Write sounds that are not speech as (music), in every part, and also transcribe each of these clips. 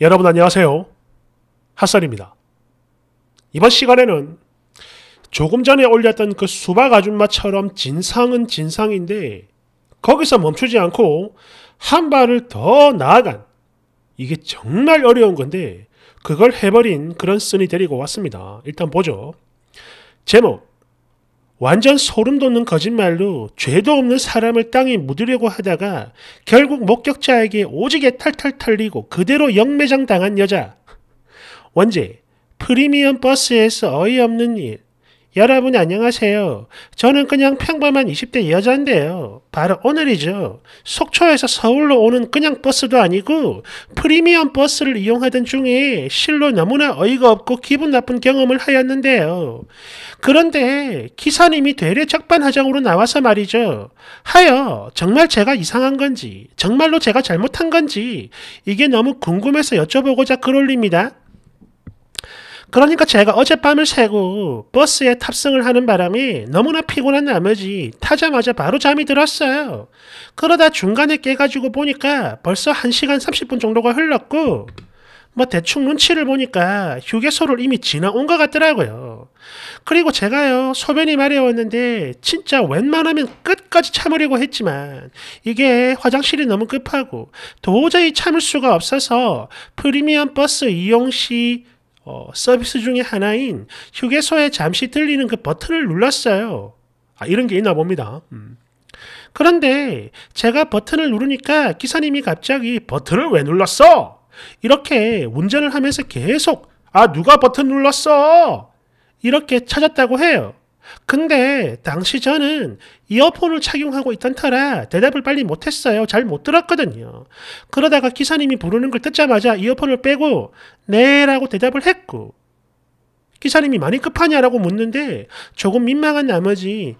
여러분 안녕하세요. 핫설입니다. 이번 시간에는 조금 전에 올렸던 그 수박 아줌마처럼 진상은 진상인데 거기서 멈추지 않고 한 발을 더 나아간 이게 정말 어려운 건데 그걸 해버린 그런 쓴이 데리고 왔습니다. 일단 보죠. 제목 완전 소름 돋는 거짓말로 죄도 없는 사람을 땅에 묻으려고 하다가 결국 목격자에게 오지게 탈탈 털리고 그대로 영매장 당한 여자. 원제, 프리미엄 버스에서 어이없는 일, 여러분 안녕하세요. 저는 그냥 평범한 20대 여자인데요. 바로 오늘이죠. 속초에서 서울로 오는 그냥 버스도 아니고 프리미엄 버스를 이용하던 중에 실로 너무나 어이가 없고 기분 나쁜 경험을 하였는데요. 그런데 기사님이 되레 적반하장으로 나와서 말이죠. 하여 정말 제가 이상한 건지 정말로 제가 잘못한 건지 이게 너무 궁금해서 여쭤보고자 글 올립니다. 그러니까 제가 어젯밤을 새고 버스에 탑승을 하는 바람에 너무나 피곤한 나머지 타자마자 바로 잠이 들었어요. 그러다 중간에 깨가지고 보니까 벌써 1시간 30분 정도가 흘렀고 뭐 대충 눈치를 보니까 휴게소를 이미 지나온 것 같더라고요. 그리고 제가요, 소변이 마려웠는데 진짜 웬만하면 끝까지 참으려고 했지만 이게 화장실이 너무 급하고 도저히 참을 수가 없어서 프리미엄 버스 이용 시 어, 서비스 중에 하나인 휴게소에 잠시 들리는 그 버튼을 눌렀어요. 아, 이런 게 있나 봅니다. 음. 그런데 제가 버튼을 누르니까 기사님이 갑자기 버튼을 왜 눌렀어? 이렇게 운전을 하면서 계속 아 누가 버튼 눌렀어? 이렇게 찾았다고 해요. 근데 당시 저는 이어폰을 착용하고 있던 터라 대답을 빨리 못했어요. 잘 못 들었거든요. 그러다가 기사님이 부르는 걸 듣자마자 이어폰을 빼고 네 라고 대답을 했고 기사님이 많이 급하냐라고 묻는데 조금 민망한 나머지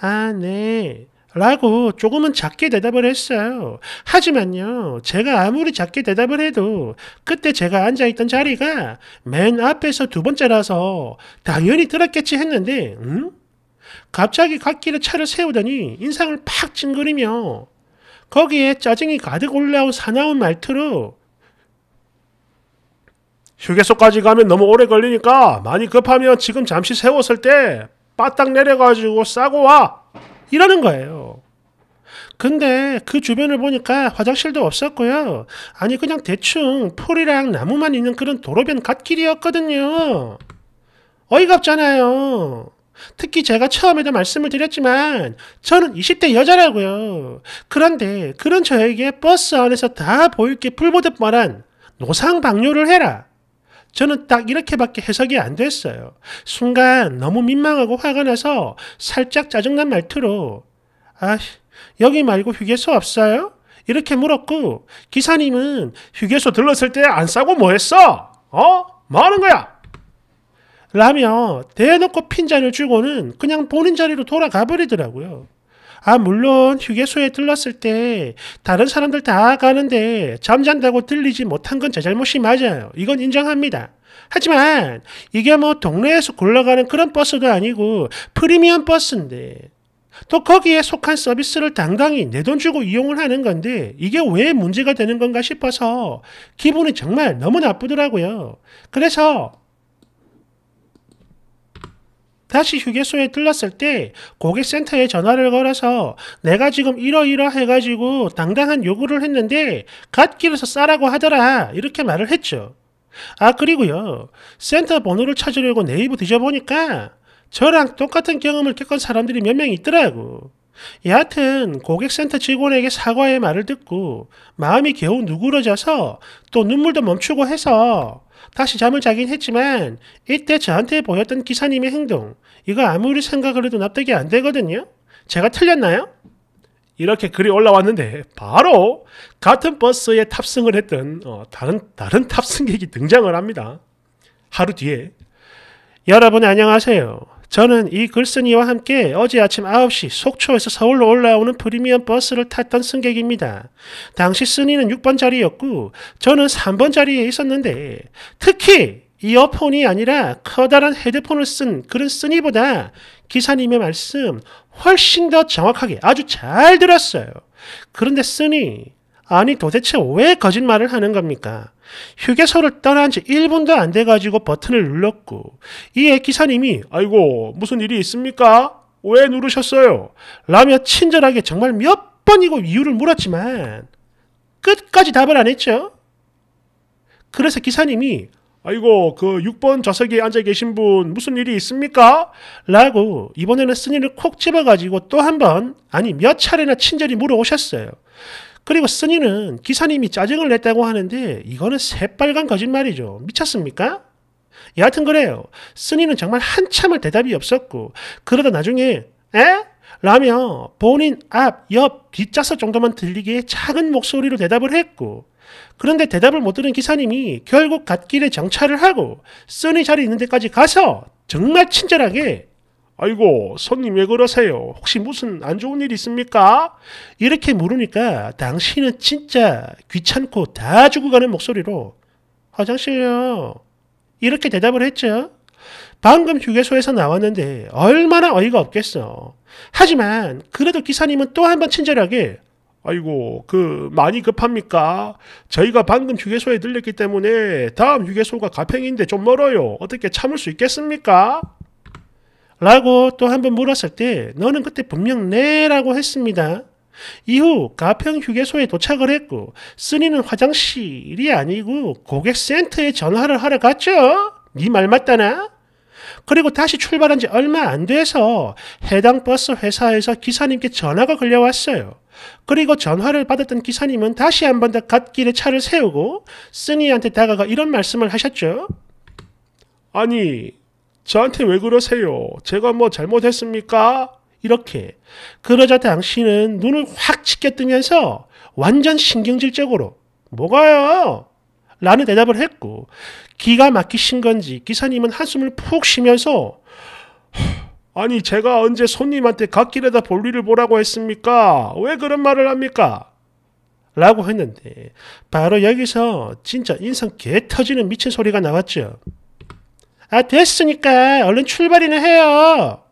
아, 네. 라고 조금은 작게 대답을 했어요. 하지만요, 제가 아무리 작게 대답을 해도 그때 제가 앉아있던 자리가 맨 앞에서 두 번째라서 당연히 들었겠지 했는데, 응? 갑자기 갓길에 차를 세우더니 인상을 팍 찡그리며 거기에 짜증이 가득 올라온 사나운 말투로 휴게소까지 가면 너무 오래 걸리니까 많이 급하면 지금 잠시 세웠을 때 바닥 내려가지고 싸고 와! 이러는 거예요. 근데 그 주변을 보니까 화장실도 없었고요. 아니 그냥 대충 풀이랑 나무만 있는 그런 도로변 갓길이었거든요. 어이가 없잖아요. 특히 제가 처음에도 말씀을 드렸지만 저는 20대 여자라고요. 그런데 그런 저에게 버스 안에서 다 보일 게 풀보듯 뻔한 노상 방뇨를 해라. 저는 딱 이렇게밖에 해석이 안 됐어요. 순간 너무 민망하고 화가 나서 살짝 짜증난 말투로 아씨 여기 말고 휴게소 없어요? 이렇게 물었고 기사님은 휴게소 들렀을 때 안 싸고 뭐했어? 어? 뭐하는 거야? 라며 대놓고 핀잔을 주고는 그냥 보는 자리로 돌아가 버리더라고요. 아 물론 휴게소에 들렀을 때 다른 사람들 다 가는데 잠잔다고 들리지 못한 건 제 잘못이 맞아요. 이건 인정합니다. 하지만 이게 뭐 동네에서 굴러가는 그런 버스도 아니고 프리미엄 버스인데 또 거기에 속한 서비스를 당당히 내 돈 주고 이용을 하는 건데 이게 왜 문제가 되는 건가 싶어서 기분이 정말 너무 나쁘더라고요. 그래서 다시 휴게소에 들렀을 때 고객센터에 전화를 걸어서 내가 지금 이러이러 해가지고 당당한 요구를 했는데 갓길에서 싸라고 하더라 이렇게 말을 했죠. 아 그리고요 센터 번호를 찾으려고 네이버 뒤져보니까 저랑 똑같은 경험을 겪은 사람들이 몇 명 있더라고. 여하튼 고객센터 직원에게 사과의 말을 듣고 마음이 겨우 누그러져서 또 눈물도 멈추고 해서 다시 잠을 자긴 했지만 이때 저한테 보였던 기사님의 행동 이거 아무리 생각을 해도 납득이 안 되거든요. 제가 틀렸나요? 이렇게 글이 올라왔는데 바로 같은 버스에 탑승을 했던 어, 다른 다른 탑승객이 등장을 합니다. 하루 뒤에 여러분 안녕하세요. 저는 이 글쓴이와 함께 어제 아침 9시 속초에서 서울로 올라오는 프리미엄 버스를 탔던 승객입니다. 당시 쓴이는 6번 자리였고 저는 3번 자리에 있었는데 특히 이어폰이 아니라 커다란 헤드폰을 쓴 그런 쓰니보다 기사님의 말씀 훨씬 더 정확하게 아주 잘 들었어요. 그런데 쓰니 아니 도대체 왜 거짓말을 하는 겁니까? 휴게소를 떠난 지 1분도 안 돼가지고 버튼을 눌렀고 이에 기사님이 아이고 무슨 일이 있습니까? 왜 누르셨어요? 라며 친절하게 정말 몇 번이고 이유를 물었지만 끝까지 답을 안 했죠. 그래서 기사님이 아이고 그 6번 좌석에 앉아 계신 분 무슨 일이 있습니까? 라고 이번에는 스이를콕 집어가지고 또 한 번 아니 몇 차례나 친절히 물어오셨어요. 그리고 스니는 기사님이 짜증을 냈다고 하는데 이거는 새빨간 거짓말이죠. 미쳤습니까? 여하튼 그래요. 스니는 정말 한참을 대답이 없었고 그러다 나중에 에? 라며 본인 앞, 옆, 뒷좌석 정도만 들리게 작은 목소리로 대답을 했고 그런데 대답을 못 들은 기사님이 결국 갓길에 정차를 하고 쓰니 자리 있는 데까지 가서 정말 친절하게 아이고 손님 왜 그러세요? 혹시 무슨 안 좋은 일 있습니까? 이렇게 물으니까 당신은 진짜 귀찮고 다죽어 가는 목소리로 화장실요. 이렇게 대답을 했죠. 방금 휴게소에서 나왔는데 얼마나 어이가 없겠어. 하지만 그래도 기사님은 또 한 번 친절하게 아이고 그 많이 급합니까? 저희가 방금 휴게소에 들렸기 때문에 다음 휴게소가 가평인데 좀 멀어요. 어떻게 참을 수 있겠습니까? 라고 또 한 번 물었을 때 너는 그때 분명 네라고 했습니다. 이후 가평 휴게소에 도착을 했고 쓰니는 화장실이 아니고 고객센터에 전화를 하러 갔죠. 네 말 맞다나? 그리고 다시 출발한 지 얼마 안 돼서 해당 버스 회사에서 기사님께 전화가 걸려왔어요. 그리고 전화를 받았던 기사님은 다시 한 번 더 갓길에 차를 세우고 쓰니한테 다가가 이런 말씀을 하셨죠. 아니, 저한테 왜 그러세요? 제가 뭐 잘못했습니까? 이렇게. 그러자 당신은 눈을 확 찢게 뜨면서 완전 신경질적으로 뭐가요? 라는 대답을 했고 기가 막히신 건지 기사님은 한숨을 푹 쉬면서 아니 제가 언제 손님한테 갓길에다 볼일을 보라고 했습니까? 왜 그런 말을 합니까? 라고 했는데 바로 여기서 진짜 인상 개 터지는 미친 소리가 나왔죠. 아, 됐으니까 얼른 출발이나 해요.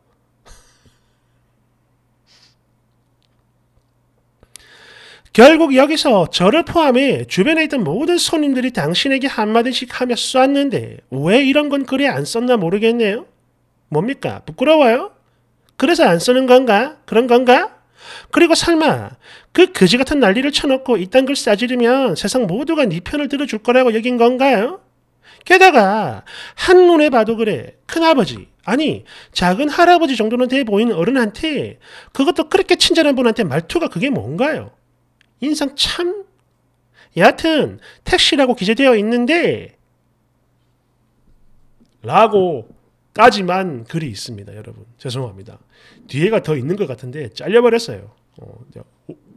결국 여기서 저를 포함해 주변에 있던 모든 손님들이 당신에게 한마디씩 하며 쐈는데 왜 이런 건 글에 안 썼나 모르겠네요. 뭡니까? 부끄러워요? 그래서 안 쓰는 건가? 그런 건가? 그리고 설마 그 거지 같은 난리를 쳐놓고 이딴 글 싸지르면 세상 모두가 네 편을 들어줄 거라고 여긴 건가요? 게다가 한눈에 봐도 그래 큰아버지 아니 작은 할아버지 정도는 돼 보이는 어른한테 그것도 그렇게 친절한 분한테 말투가 그게 뭔가요? 인상 참 여하튼 택시라고 기재되어 있는데 라고 까지만 글이 있습니다 여러분 죄송합니다 뒤에가 더 있는 것 같은데 잘려버렸어요 어,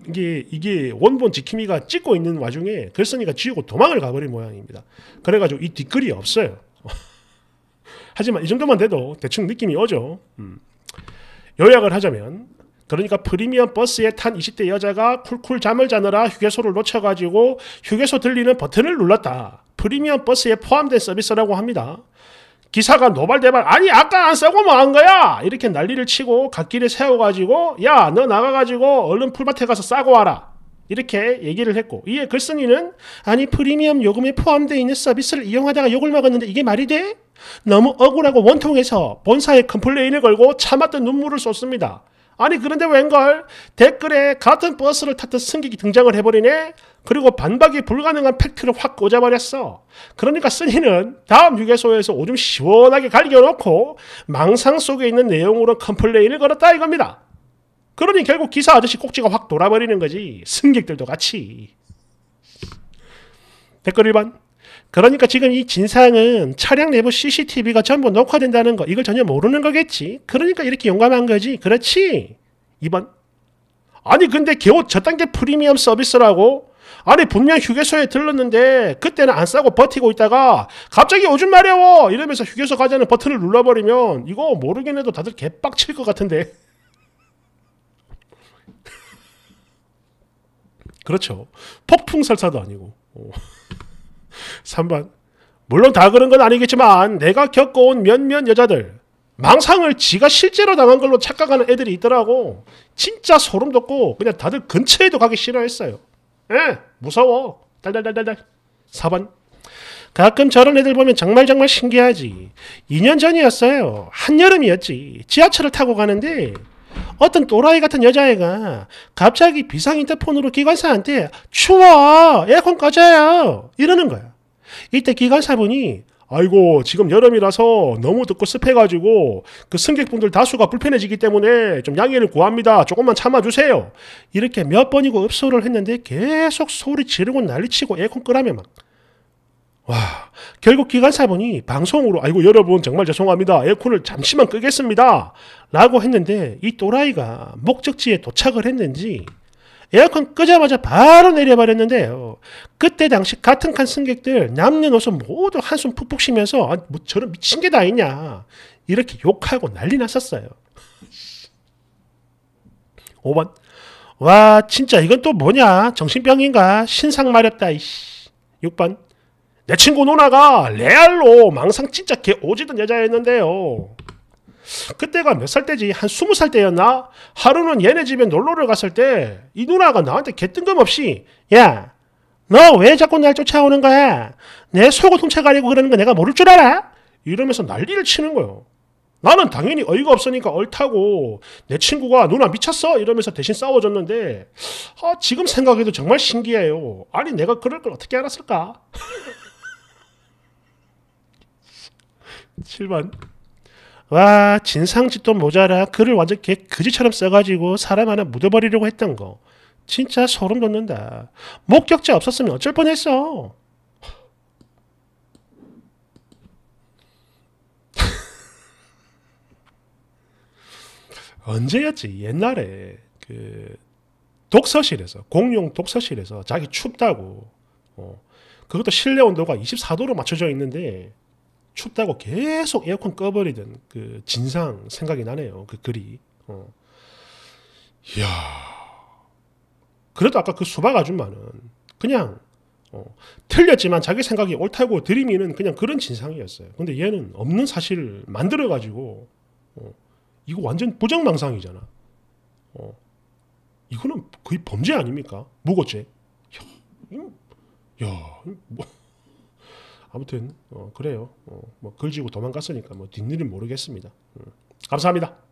이게 이게 원본 지킴이가 찍고 있는 와중에 글쓴이가 지우고 도망을 가버린 모양입니다. 그래가지고 이 뒷글이 없어요. (laughs) 하지만 이 정도만 돼도 대충 느낌이 오죠. 음. 요약을 하자면 그러니까 프리미엄 버스에 탄 20대 여자가 쿨쿨 잠을 자느라 휴게소를 놓쳐가지고 휴게소 들리는 버튼을 눌렀다. 프리미엄 버스에 포함된 서비스라고 합니다. 기사가 노발대발 아니 아까 안 싸고 뭐 한 거야 이렇게 난리를 치고 갓길에 세워가지고 야 너 나가가지고 얼른 풀밭에 가서 싸고 와라 이렇게 얘기를 했고 이에 글쓴이는 그 아니 프리미엄 요금에 포함되어 있는 서비스를 이용하다가 욕을 먹었는데 이게 말이 돼? 너무 억울하고 원통해서 본사에 컴플레인을 걸고 참았던 눈물을 쏟습니다. 아니 그런데 웬걸 댓글에 같은 버스를 탔던 승객이 등장을 해버리네 그리고 반박이 불가능한 팩트를 확 꽂아버렸어. 그러니까 쓰니는 다음 휴게소에서 오줌 시원하게 갈겨놓고 망상 속에 있는 내용으로 컴플레인을 걸었다 이겁니다. 그러니 결국 기사 아저씨 꼭지가 확 돌아버리는 거지. 승객들도 같이. 댓글 1번. 그러니까 지금 이 진상은 차량 내부 CCTV가 전부 녹화된다는 거. 이걸 전혀 모르는 거겠지. 그러니까 이렇게 용감한 거지. 그렇지. 2번. 아니 근데 겨우 저단계 프리미엄 서비스라고 아니 분명 휴게소에 들렀는데 그때는 안 싸고 버티고 있다가 갑자기 오줌 마려워 이러면서 휴게소 가자는 버튼을 눌러버리면 이거 모르긴 해도 다들 개빡칠 것 같은데 (laughs) 그렇죠 폭풍설사도 아니고 3번 어. (laughs) 물론 다 그런 건 아니겠지만 내가 겪어온 몇몇 여자들 망상을 지가 실제로 당한 걸로 착각하는 애들이 있더라고. 진짜 소름 돋고 그냥 다들 근처에도 가기 싫어했어요. 예. 무서워. 달달달달 4번. 가끔 저런 애들 보면 정말 정말 신기하지. 2년 전이었어요. 한여름이었지. 지하철을 타고 가는데 어떤 또라이 같은 여자애가 갑자기 비상 인터폰으로 기관사한테 추워! 에어컨 꺼져요! 이러는 거야. 이때 기관사분이 아이고 지금 여름이라서 너무 듣고 습해가지고 그 승객분들 다수가 불편해지기 때문에 좀 양해를 구합니다. 조금만 참아주세요. 이렇게 몇 번이고 읍소를 했는데 계속 소리 지르고 난리치고 에어컨 끄라며 막. 와 결국 기관사분이 방송으로 아이고 여러분 정말 죄송합니다. 에어컨을 잠시만 끄겠습니다. 라고 했는데 이 또라이가 목적지에 도착을 했는지 에어컨 끄자마자 바로 내려버렸는데요. 그때 당시 같은 칸 승객들 남녀노소 모두 한숨 푹푹 쉬면서 아, 뭐 저런 미친 게 다 있냐 이렇게 욕하고 난리 났었어요. 5번 와 진짜 이건 또 뭐냐 정신병인가 신상 마렵다 이씨 6번 내 친구 누나가 레알로 망상 진짜 개 오지던 여자였는데요 그때가 몇 살 때지? 한 스무 살 때였나? 하루는 얘네 집에 놀러를 갔을 때 이 누나가 나한테 개뜬금없이 야, 너 왜 자꾸 날 쫓아오는 거야? 내 속옷 훔쳐 가리고 그러는 거 내가 모를 줄 알아? 이러면서 난리를 치는 거예요. 나는 당연히 어이가 없으니까 얼타고 내 친구가 누나 미쳤어 이러면서 대신 싸워줬는데 아, 지금 생각해도 정말 신기해요. 아니 내가 그럴 걸 어떻게 알았을까? 7번 (laughs) 와 진상짓도 모자라 글을 완전 개 그지처럼 써가지고 사람 하나 묻어버리려고 했던 거 진짜 소름 돋는다. 목격자 없었으면 어쩔 뻔했어. (laughs) 언제였지? 옛날에 그 독서실에서 공용 독서실에서 자기 춥다고 어, 그것도 실내 온도가 24도로 맞춰져 있는데 춥다고 계속 에어컨 꺼버리던 그 진상 생각이 나네요. 그 글이. 어. 이야. 그래도 아까 그 수박 아줌마는 그냥 어, 틀렸지만 자기 생각이 옳다고 들이는 그냥 그런 진상이었어요. 근데 얘는 없는 사실을 만들어가지고 어, 이거 완전 보장망상이잖아. 어, 이거는 거의 범죄 아닙니까? 무고죄. 야, 야 뭐. 아무튼 어, 그래요. 어, 뭐 걸지고 도망갔으니까 뭐 뒷일은 모르겠습니다. 음. 감사합니다.